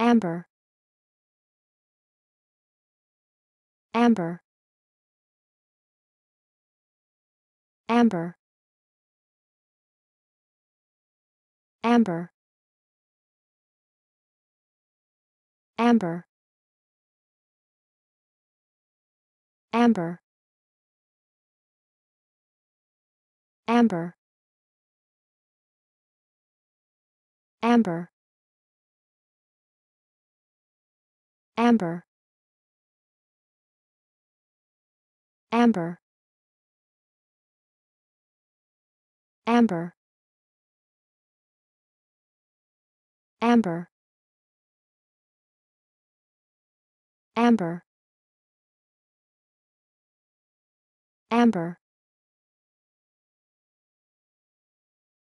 Amber. Amber. Amber. Amber. Amber. Amber. Amber. Amber. Amber. Amber. Amber. Amber. Amber. Amber.